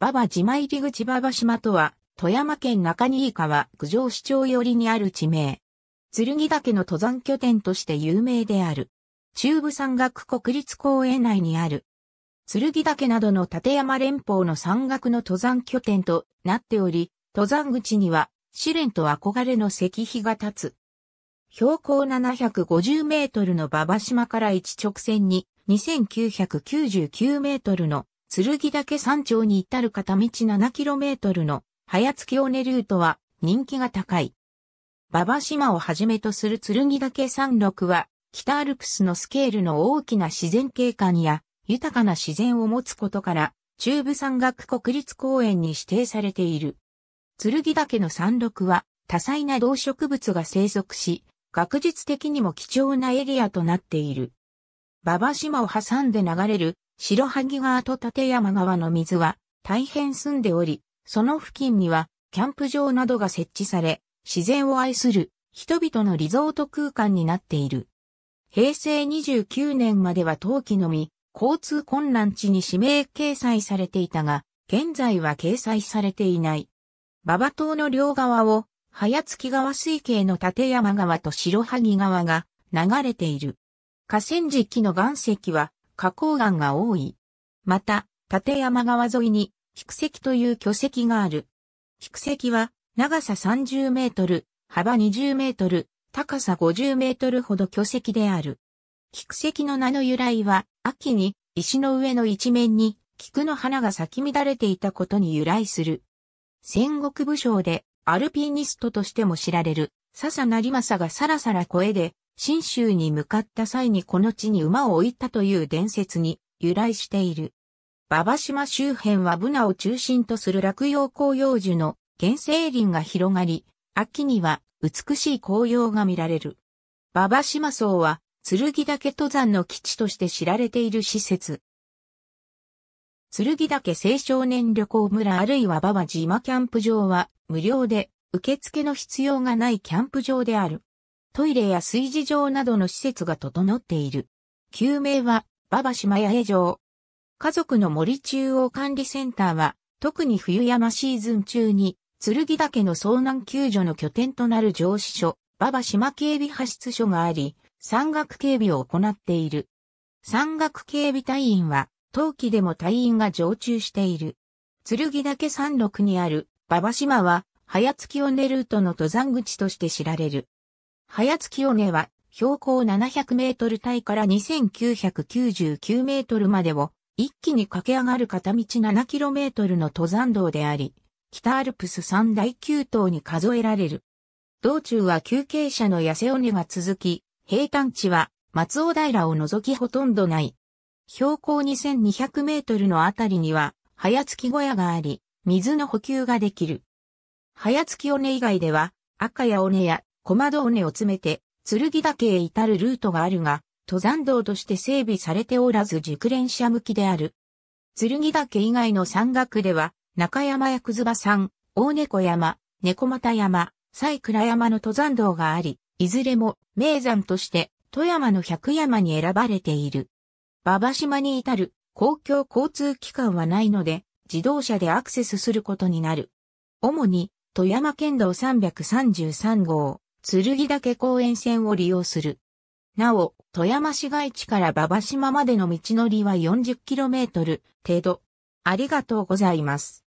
馬場島入り口馬場島とは、富山県中新川九条市町寄りにある地名。剣岳の登山拠点として有名である。中部山岳国立公園内にある。剣岳などの立山連峰の山岳の登山拠点となっており、登山口には試練と憧れの石碑が立つ。標高750メートルの馬場島から一直線に2999メートルの剣岳山頂に至る片道 7km の早月尾根ルートは人気が高い。馬場島をはじめとする剣岳山麓は北アルプスのスケールの大きな自然景観や豊かな自然を持つことから中部山岳国立公園に指定されている。剣岳の山麓は多彩な動植物が生息し、学術的にも貴重なエリアとなっている。馬場島を挟んで流れる白萩川と立山川の水は大変澄んでおり、その付近にはキャンプ場などが設置され、自然を愛する人々のリゾート空間になっている。平成29年までは冬季のみ、交通困難地に指名掲載されていたが、現在は掲載されていない。馬場島の両側を、早月川水系の立山川と白萩川が流れている。河川敷の岩石は花崗岩が多い。また、立山川沿いに、菊石という巨石がある。菊石は、長さ30メートル、幅20メートル、高さ50メートルほど巨石である。菊石の名の由来は、秋に石の上の一面に菊の花が咲き乱れていたことに由来する。戦国武将でアルピニストとしても知られる、笹成政がさらさら声で新州に向かった際にこの地に馬を置いたという伝説に由来している。馬場島周辺はブナを中心とする落葉紅葉樹の原生林が広がり、秋には美しい紅葉が見られる。馬場島荘は剣岳登山の基地として知られている施設。剣岳青少年旅行村あるいは馬場島キャンプ場は無料で受付の必要がないキャンプ場である。トイレや炊事場などの施設が整っている。救命は、馬場島八重城。家族の森中央管理センターは、特に冬山シーズン中に、剣岳の遭難救助の拠点となる上司所、馬場島警備派出所があり、山岳警備を行っている。山岳警備隊員は、冬季でも隊員が常駐している。剣岳山麓にある馬場島は、早月を根ルートの登山口として知られる。早月尾根は標高700メートル帯から2999メートルまでを一気に駆け上がる片道7キロメートルの登山道であり、北アルプス三大急登に数えられる。道中は休憩者の痩せ尾根が続き、平坦地は松尾平を除きほとんどない。標高2200メートルのあたりには、早月小屋があり、水の補給ができる。早月尾根以外では、赤や尾根や小窓をーを詰めて、剣岳へ至るルートがあるが、登山道として整備されておらず熟練者向きである。剣岳以外の山岳では、中山やくずば山、大猫山、猫又山、西倉山の登山道があり、いずれも名山として富山の百山に選ばれている。馬場島に至る公共交通機関はないので、自動車でアクセスすることになる。主に、富山県道333号、剣岳公園線を利用する。なお、富山市街地から馬場島までの道のりは 40km 程度。ありがとうございます。